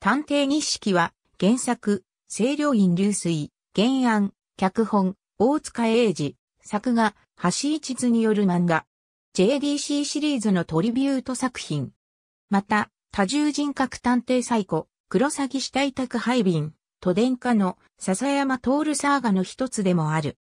探偵日式は、原作、清涼院流水、原案、脚本、大塚英二、作画、橋一津による漫画。JDC シリーズのトリビュート作品。また、多重人格探偵サイコ、黒詐欺死体宅配便、都電化の笹山徹サーガの一つでもある。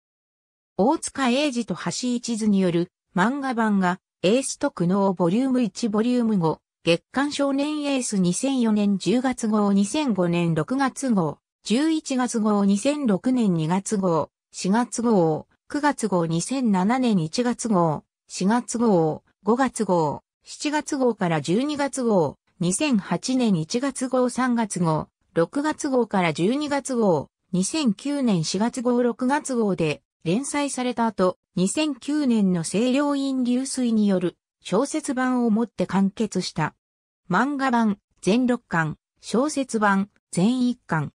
大塚英二と橋一津による漫画版が、エース特悩。ボリューム1ボリューム5、月刊少年エース2004年10月号2005年6月号、11月号2006年2月号、4月号、9月号2007年1月号、4月号、5月号、7月号から12月号、2008年1月号3月号、6月号から12月号、2009年4月号6月号で連載された後、2009年の清涼飲流水による小説版をもって完結した。漫画版、全6巻、小説版、全1巻。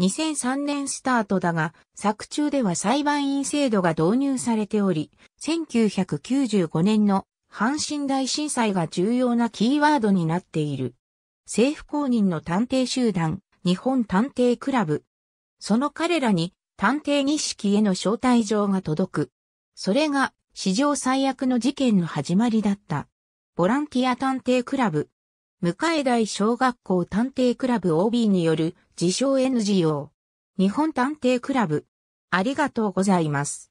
2003年スタートだが、作中では裁判員制度が導入されており、1995年の阪神大震災が重要なキーワードになっている。政府公認の探偵集団、日本探偵クラブ。その彼らに探偵日式への招待状が届く。それが史上最悪の事件の始まりだった。ボランティア探偵クラブ。向江台小学校探偵クラブ OB による自称 NGO。日本探偵クラブ。ありがとうございます。